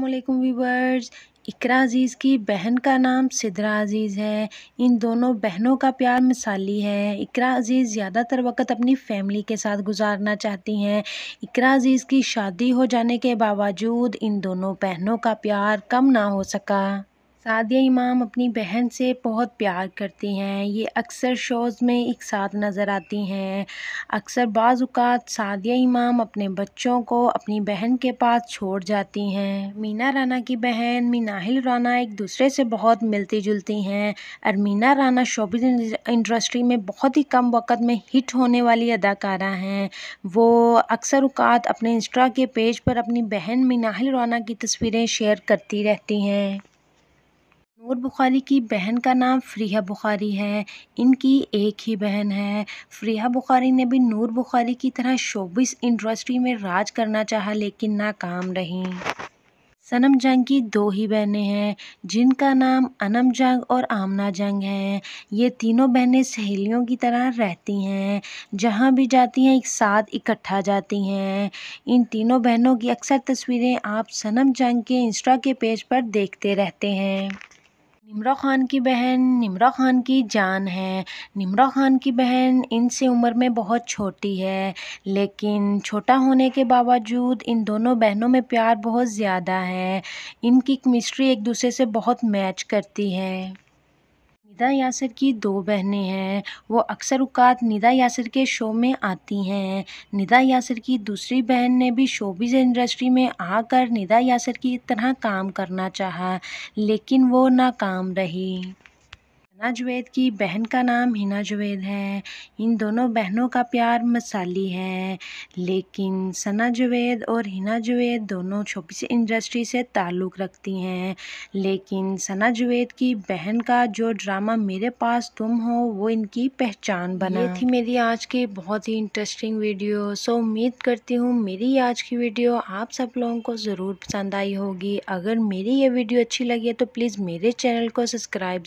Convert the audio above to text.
السلام علیکم ویورز اقرا عزیز کی بہن کا نام صدرا عزیز ہے ان دونوں بہنوں کا پیار مثالی ہے اقرا عزیز زیادہ تر وقت اپنی فیملی کے ساتھ گزارنا چاہتی ہیں اقرا عزیز کی شادی ہو جانے کے باوجود ان دونوں بہنوں کا پیار کم نہ ہو سکا سعدیہ امام اپنی بہن سے بہت پیار کرتی ہیں یہ اکثر شوز میں ایک ساتھ نظر آتی ہیں اکثر بعض اوقات سعدیہ امام اپنے بچوں کو اپنی بہن کے پاس چھوڑ جاتی ہیں مینا رانا کی بہن میناہل رانا ایک دوسرے سے بہت ملتی جلتی ہیں اور مینا رانا شوبز انڈسٹری میں بہت ہی کم وقت میں ہٹ ہونے والی اداکارہ ہیں وہ اکثر اوقات اپنے انسٹا کے پیج پر اپنی بہن میناہل رانا کی تصویریں شیئر کرتی رہتی ہیں نور بخاری کی بہن کا نام فریحہ بخاری ہے ان کی ایک ہی بہن ہے فریحہ بخاری نے بھی نور بخاری کی طرح شوبس انڈسٹری میں راج کرنا چاہا لیکن ناکام رہیں سنم جنگ کی دو ہی بہنیں ہیں جن کا نام انم جنگ اور آمنا جنگ ہیں یہ تینوں بہنیں سہیلیوں کی طرح رہتی ہیں جہاں بھی جاتی ہیں ایک ساتھ اکٹھا جاتی ہیں ان تینوں بہنوں کی اکثر تصویریں آپ سنم جنگ کے انسٹا کے پیج پر دیکھتے رہتے ہیں نمرا خان کی بہن نمرا خان کی جان ہے نمرا خان کی بہن ان سے عمر میں بہت چھوٹی ہے لیکن چھوٹا ہونے کے باوجود ان دونوں بہنوں میں پیار بہت زیادہ ہے ان کی مسٹری ایک دوسرے سے بہت میچ کرتی ہے ندا یاسر کی دو بہنیں ہیں وہ اکثر اوقات ندا یاسر کے شو میں آتی ہیں ندا یاسر کی دوسری بہن نے بھی بیز انڈسٹری میں آ کر ندا یاسر کی طرح کام کرنا چاہا لیکن وہ ناکام رہی جوید کی بہن کا نام ہنا جوید ہے ان دونوں بہنوں کا پیار مثالی ہے لیکن ثنا اور ہنا جوید دونوں چھوٹی سی انڈسٹری سے تعلق رکھتی ہیں لیکن ثنا جوید کی بہن کا جو ڈرامہ میرے پاس تم ہو وہ ان کی پہچان بنا یہ تھی میری آج کی بہت ہی انٹرسٹنگ ویڈیو سو امید کرتی ہوں میری آج کی ویڈیو آپ سب لوگوں کو ضرور پسند آئی ہوگی اگر میری یہ ویڈیو اچھی لگی ہے تو پلیز میرے چینل کو سبسکرائب